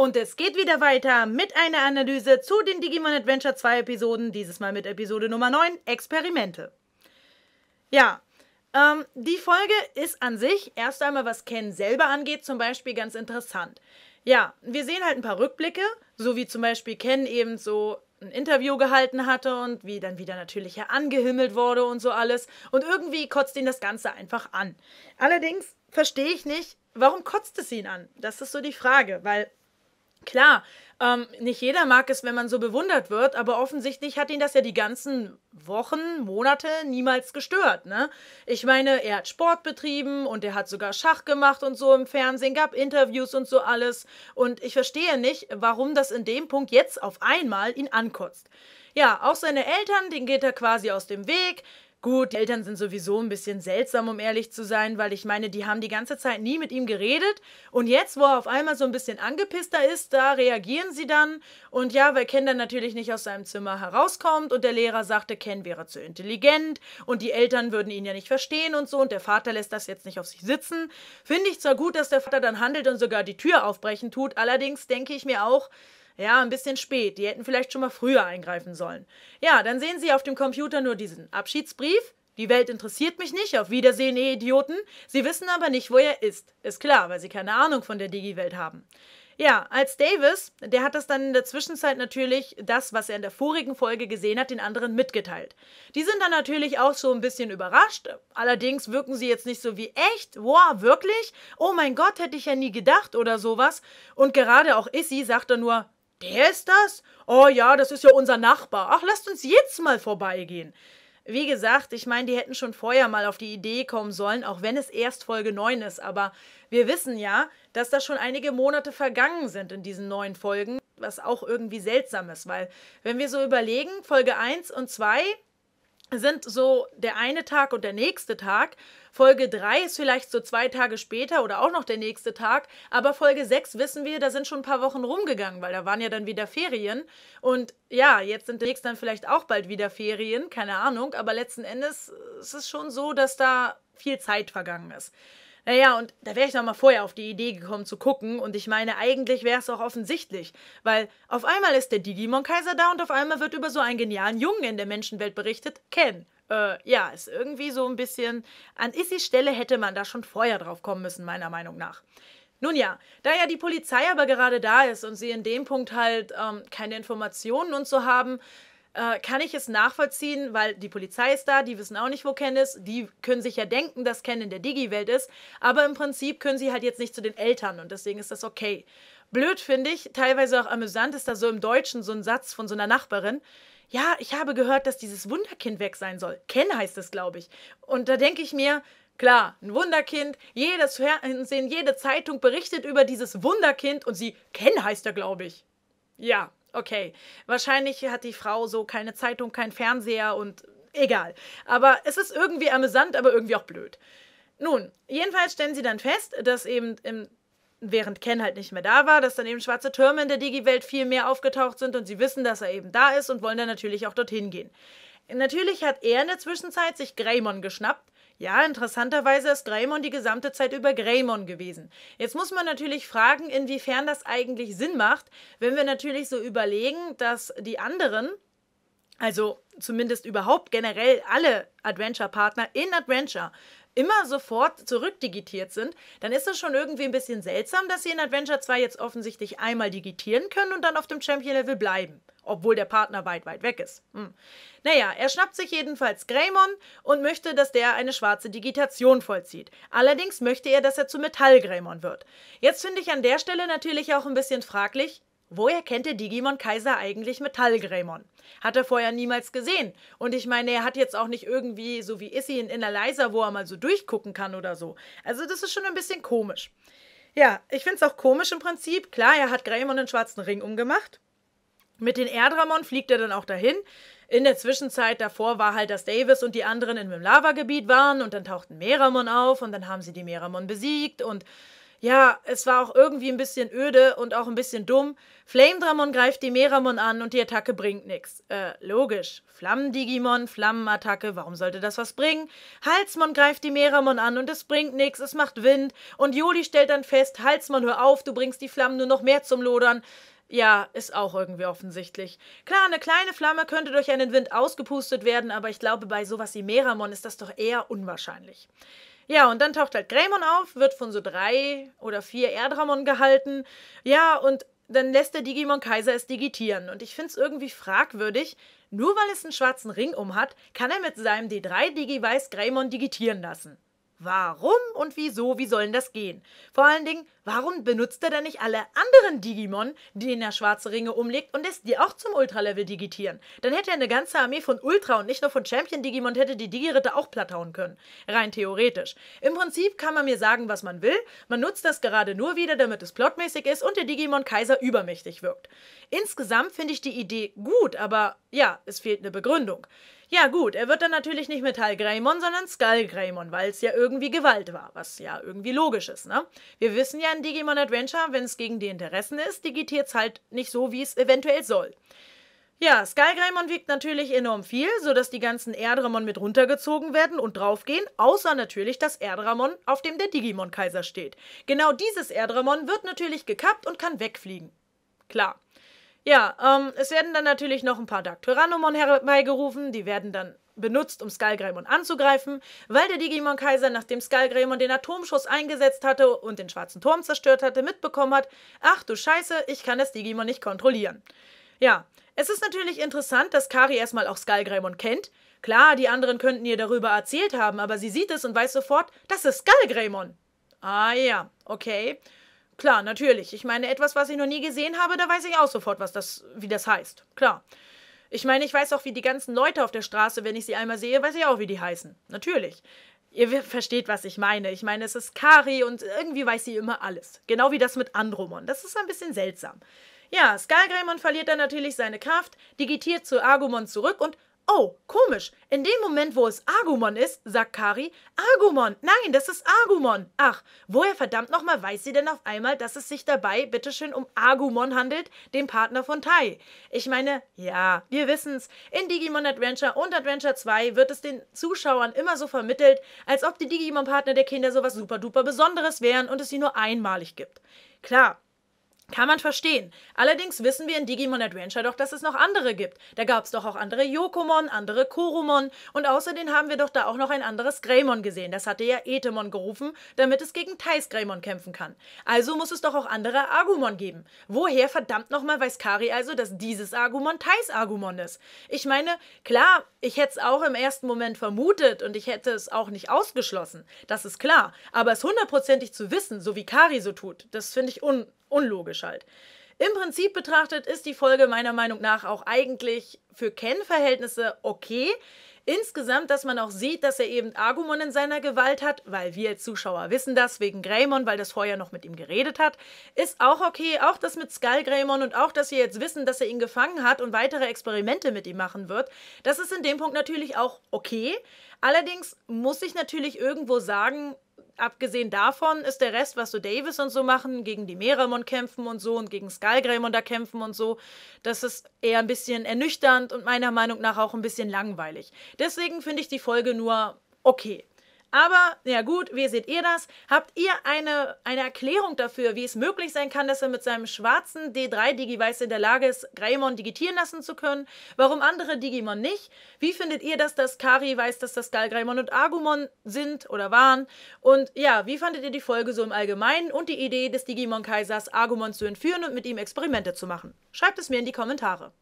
Und es geht wieder weiter mit einer Analyse zu den Digimon Adventure 2 Episoden, dieses Mal mit Episode Nummer 9, Experimente. Ja, ähm, die Folge ist an sich erst einmal, was Ken selber angeht, zum Beispiel ganz interessant. Ja, wir sehen halt ein paar Rückblicke, so wie zum Beispiel Ken eben so ein Interview gehalten hatte und wie dann wieder natürlich her angehimmelt wurde und so alles. Und irgendwie kotzt ihn das Ganze einfach an. Allerdings verstehe ich nicht, warum kotzt es ihn an? Das ist so die Frage, weil Klar, ähm, nicht jeder mag es, wenn man so bewundert wird, aber offensichtlich hat ihn das ja die ganzen Wochen, Monate niemals gestört, ne? Ich meine, er hat Sport betrieben und er hat sogar Schach gemacht und so im Fernsehen, gab Interviews und so alles. Und ich verstehe nicht, warum das in dem Punkt jetzt auf einmal ihn ankotzt. Ja, auch seine Eltern, denen geht er quasi aus dem Weg. Gut, die Eltern sind sowieso ein bisschen seltsam, um ehrlich zu sein, weil ich meine, die haben die ganze Zeit nie mit ihm geredet. Und jetzt, wo er auf einmal so ein bisschen angepisster ist, da reagieren sie dann. Und ja, weil Ken dann natürlich nicht aus seinem Zimmer herauskommt und der Lehrer sagte, Ken wäre zu intelligent und die Eltern würden ihn ja nicht verstehen und so. Und der Vater lässt das jetzt nicht auf sich sitzen. Finde ich zwar gut, dass der Vater dann handelt und sogar die Tür aufbrechen tut. Allerdings denke ich mir auch, ja, ein bisschen spät. Die hätten vielleicht schon mal früher eingreifen sollen. Ja, dann sehen Sie auf dem Computer nur diesen Abschiedsbrief. Die Welt interessiert mich nicht. Auf Wiedersehen, ihr Idioten. Sie wissen aber nicht, wo er ist. Ist klar, weil Sie keine Ahnung von der Digi-Welt haben. Ja, als Davis, der hat das dann in der Zwischenzeit natürlich, das, was er in der vorigen Folge gesehen hat, den anderen mitgeteilt. Die sind dann natürlich auch so ein bisschen überrascht. Allerdings wirken sie jetzt nicht so wie echt, wow, wirklich? Oh mein Gott, hätte ich ja nie gedacht oder sowas. Und gerade auch Issy sagt dann nur, der ist das? Oh ja, das ist ja unser Nachbar. Ach, lasst uns jetzt mal vorbeigehen. Wie gesagt, ich meine, die hätten schon vorher mal auf die Idee kommen sollen, auch wenn es erst Folge 9 ist. Aber wir wissen ja, dass da schon einige Monate vergangen sind in diesen neuen Folgen, was auch irgendwie seltsam ist, weil wenn wir so überlegen, Folge 1 und 2, sind so der eine Tag und der nächste Tag. Folge 3 ist vielleicht so zwei Tage später oder auch noch der nächste Tag. Aber Folge 6 wissen wir, da sind schon ein paar Wochen rumgegangen, weil da waren ja dann wieder Ferien. Und ja, jetzt sind demnächst dann vielleicht auch bald wieder Ferien, keine Ahnung. Aber letzten Endes äh, ist es schon so, dass da viel Zeit vergangen ist. Naja, und da wäre ich noch mal vorher auf die Idee gekommen zu gucken. Und ich meine, eigentlich wäre es auch offensichtlich. Weil auf einmal ist der Digimon-Kaiser da und auf einmal wird über so einen genialen Jungen in der Menschenwelt berichtet, Ken. Äh, ja, ist irgendwie so ein bisschen. An Issis Stelle hätte man da schon vorher drauf kommen müssen, meiner Meinung nach. Nun ja, da ja die Polizei aber gerade da ist und sie in dem Punkt halt ähm, keine Informationen und so haben, äh, kann ich es nachvollziehen, weil die Polizei ist da, die wissen auch nicht, wo Ken ist, die können sich ja denken, dass Ken in der Digi-Welt ist, aber im Prinzip können sie halt jetzt nicht zu den Eltern und deswegen ist das okay. Blöd finde ich, teilweise auch amüsant ist da so im Deutschen so ein Satz von so einer Nachbarin, ja, ich habe gehört, dass dieses Wunderkind weg sein soll. Ken heißt es, glaube ich. Und da denke ich mir, klar, ein Wunderkind, jedes Fernsehen, jede Zeitung berichtet über dieses Wunderkind und sie, Ken heißt er, glaube ich. Ja, Okay, wahrscheinlich hat die Frau so keine Zeitung, keinen Fernseher und egal. Aber es ist irgendwie amüsant, aber irgendwie auch blöd. Nun, jedenfalls stellen sie dann fest, dass eben im, während Ken halt nicht mehr da war, dass dann eben schwarze Türme in der Digi-Welt viel mehr aufgetaucht sind und sie wissen, dass er eben da ist und wollen dann natürlich auch dorthin gehen. Natürlich hat er in der Zwischenzeit sich Greymon geschnappt, ja, interessanterweise ist Greymon die gesamte Zeit über Greymon gewesen. Jetzt muss man natürlich fragen, inwiefern das eigentlich Sinn macht, wenn wir natürlich so überlegen, dass die anderen also zumindest überhaupt generell alle Adventure-Partner in Adventure immer sofort zurückdigitiert sind, dann ist es schon irgendwie ein bisschen seltsam, dass sie in Adventure 2 jetzt offensichtlich einmal digitieren können und dann auf dem Champion-Level bleiben, obwohl der Partner weit, weit weg ist. Hm. Naja, er schnappt sich jedenfalls Greymon und möchte, dass der eine schwarze Digitation vollzieht. Allerdings möchte er, dass er zu Metall-Greymon wird. Jetzt finde ich an der Stelle natürlich auch ein bisschen fraglich, Woher kennt der Digimon Kaiser eigentlich Metallgrämon? Hat er vorher niemals gesehen. Und ich meine, er hat jetzt auch nicht irgendwie, so wie Issy, einen Analyzer, wo er mal so durchgucken kann oder so. Also das ist schon ein bisschen komisch. Ja, ich finde es auch komisch im Prinzip. Klar, er hat Greymon den schwarzen Ring umgemacht. Mit den Erdramon fliegt er dann auch dahin. In der Zwischenzeit davor war halt, dass Davis und die anderen in dem Lavagebiet waren und dann tauchten Meramon auf und dann haben sie die Meramon besiegt und ja, es war auch irgendwie ein bisschen öde und auch ein bisschen dumm. Flamedramon greift die Meramon an und die Attacke bringt nichts. Äh, logisch. Flammen-Digimon, Flammenattacke, warum sollte das was bringen? Halsmon greift die Meramon an und es bringt nichts, es macht Wind. Und Joli stellt dann fest, Halsmon, hör auf, du bringst die Flammen nur noch mehr zum Lodern. Ja, ist auch irgendwie offensichtlich. Klar, eine kleine Flamme könnte durch einen Wind ausgepustet werden, aber ich glaube, bei sowas wie Meramon ist das doch eher unwahrscheinlich. Ja, und dann taucht halt Grämon auf, wird von so drei oder vier Erdramon gehalten. Ja, und dann lässt der Digimon-Kaiser es digitieren. Und ich finde es irgendwie fragwürdig, nur weil es einen schwarzen Ring um hat, kann er mit seinem D3-Digivice Greymon digitieren lassen. Warum und wieso, wie sollen das gehen? Vor allen Dingen, warum benutzt er denn nicht alle anderen Digimon, denen er schwarze Ringe umlegt und lässt die auch zum Ultralevel digitieren? Dann hätte er eine ganze Armee von Ultra und nicht nur von Champion-Digimon, hätte die Digi-Ritter auch platthauen können. Rein theoretisch. Im Prinzip kann man mir sagen, was man will, man nutzt das gerade nur wieder, damit es plotmäßig ist und der Digimon-Kaiser übermächtig wirkt. Insgesamt finde ich die Idee gut, aber ja, es fehlt eine Begründung. Ja, gut, er wird dann natürlich nicht Metall Greymon, sondern Skull Greymon, weil es ja irgendwie Gewalt war, was ja irgendwie logisch ist, ne? Wir wissen ja in Digimon Adventure, wenn es gegen die Interessen ist, digitiert es halt nicht so, wie es eventuell soll. Ja, Skull Greymon wiegt natürlich enorm viel, sodass die ganzen Erdramon mit runtergezogen werden und draufgehen, außer natürlich das Erdramon, auf dem der Digimon-Kaiser steht. Genau dieses Erdramon wird natürlich gekappt und kann wegfliegen. Klar. Ja, ähm, es werden dann natürlich noch ein paar Dark Daktyrannomon herbeigerufen, die werden dann benutzt, um Skullgreymon anzugreifen, weil der Digimon-Kaiser, nachdem Skullgreymon den Atomschuss eingesetzt hatte und den schwarzen Turm zerstört hatte, mitbekommen hat, ach du Scheiße, ich kann das Digimon nicht kontrollieren. Ja, es ist natürlich interessant, dass Kari erstmal auch Skullgreymon kennt. Klar, die anderen könnten ihr darüber erzählt haben, aber sie sieht es und weiß sofort, das ist Skullgreymon. Ah ja, okay. Klar, natürlich. Ich meine, etwas, was ich noch nie gesehen habe, da weiß ich auch sofort, was das, wie das heißt. Klar. Ich meine, ich weiß auch, wie die ganzen Leute auf der Straße, wenn ich sie einmal sehe, weiß ich auch, wie die heißen. Natürlich. Ihr versteht, was ich meine. Ich meine, es ist Kari und irgendwie weiß sie immer alles. Genau wie das mit Andromon. Das ist ein bisschen seltsam. Ja, Skalgreimon verliert dann natürlich seine Kraft, digitiert zu Argumon zurück und Oh, komisch. In dem Moment, wo es Argumon ist, sagt Kari, Argumon, nein, das ist Argumon. Ach, woher verdammt nochmal weiß sie denn auf einmal, dass es sich dabei bitteschön um Argumon handelt, den Partner von Tai? Ich meine, ja, wir wissen's. In Digimon Adventure und Adventure 2 wird es den Zuschauern immer so vermittelt, als ob die Digimon-Partner der Kinder sowas super duper Besonderes wären und es sie nur einmalig gibt. Klar, kann man verstehen. Allerdings wissen wir in Digimon Adventure doch, dass es noch andere gibt. Da gab es doch auch andere Yokomon, andere Koromon und außerdem haben wir doch da auch noch ein anderes Greymon gesehen. Das hatte ja Etemon gerufen, damit es gegen Thais Greymon kämpfen kann. Also muss es doch auch andere Argumon geben. Woher verdammt nochmal weiß Kari also, dass dieses Argumon Thais Argumon ist? Ich meine, klar, ich hätte es auch im ersten Moment vermutet und ich hätte es auch nicht ausgeschlossen. Das ist klar. Aber es hundertprozentig zu wissen, so wie Kari so tut, das finde ich un unlogisch. Klangschalt. Im Prinzip betrachtet ist die Folge meiner Meinung nach auch eigentlich für ken okay. Insgesamt, dass man auch sieht, dass er eben Argumon in seiner Gewalt hat, weil wir als Zuschauer wissen das, wegen Greymon, weil das vorher noch mit ihm geredet hat, ist auch okay. Auch das mit Skull Greymon und auch, dass wir jetzt wissen, dass er ihn gefangen hat und weitere Experimente mit ihm machen wird, das ist in dem Punkt natürlich auch okay. Allerdings muss ich natürlich irgendwo sagen, abgesehen davon ist der Rest, was so Davis und so machen, gegen die Meramon kämpfen und so und gegen Skullgreymon da kämpfen und so, das ist eher ein bisschen ernüchternd und meiner Meinung nach auch ein bisschen langweilig. Deswegen finde ich die Folge nur okay. Aber, ja gut, wie seht ihr das? Habt ihr eine, eine Erklärung dafür, wie es möglich sein kann, dass er mit seinem schwarzen D3-Digivice in der Lage ist, Greymon digitieren lassen zu können? Warum andere Digimon nicht? Wie findet ihr, dass das Kari weiß, dass das Galgreymon und Argumon sind oder waren? Und ja, wie fandet ihr die Folge so im Allgemeinen und die Idee des Digimon-Kaisers, Argumon zu entführen und mit ihm Experimente zu machen? Schreibt es mir in die Kommentare.